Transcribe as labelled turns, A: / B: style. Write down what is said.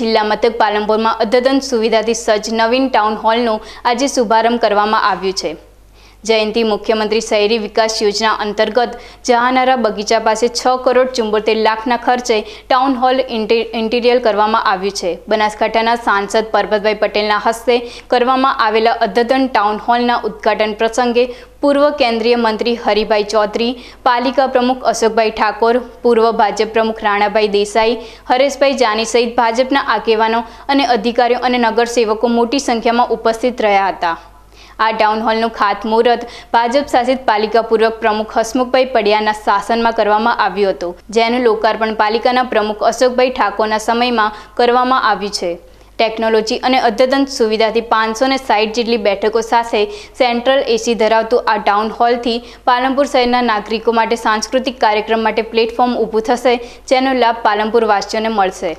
A: જિલ્લા મથક પાલનપુરમાં અદ્યતન સુવિધાથી સજ્જ નવીન ટાઉન હોલનો આજે શુભારંભ કરવામાં આવ્યું છે જયંતિ મુખ્યમંત્રી શહેરી વિકાસ યોજના અંતર્ગત જહાનારા બગીચા પાસે છ કરોડ ચુંબોતેર લાખના ખર્ચે ટાઉન હોલ ઇન્ટિરિયર કરવામાં આવ્યું છે બનાસકાંઠાના સાંસદ પરબતભાઈ પટેલના હસ્તે કરવામાં આવેલા અદ્યતન ટાઉન હોલના ઉદ્ઘાટન પ્રસંગે પૂર્વ કેન્દ્રીય મંત્રી હરિભાઈ ચૌધરી પાલિકા પ્રમુખ અશોકભાઈ ઠાકોર પૂર્વ ભાજપ પ્રમુખ રાણાભાઈ દેસાઈ હરેશભાઈ જાની સહિત ભાજપના આગેવાનો અને અધિકારીઓ અને નગરસેવકો મોટી સંખ્યામાં ઉપસ્થિત રહ્યા હતા આ ટાઉન હોલનું ખાતમુહૂર્ત ભાજપ શાસિત પાલિકા પૂર્વ પ્રમુખ હસમુખભાઈ પડિયાના શાસનમાં કરવામાં આવ્યું હતું જેનું લોકાર્પણ પાલિકાના પ્રમુખ અશોકભાઈ ઠાકોરના સમયમાં કરવામાં આવ્યું છે ટેકનોલોજી અને અદ્યતન સુવિધાથી પાંચસો ને સાઠ જેટલી બેઠકો સાથે સેન્ટ્રલ એસી ધરાવતું આ ટાઉન હોલથી પાલનપુર શહેરના નાગરિકો માટે સાંસ્કૃતિક કાર્યક્રમ માટે પ્લેટફોર્મ ઊભું થશે જેનો લાભ પાલનપુર વાસીઓને મળશે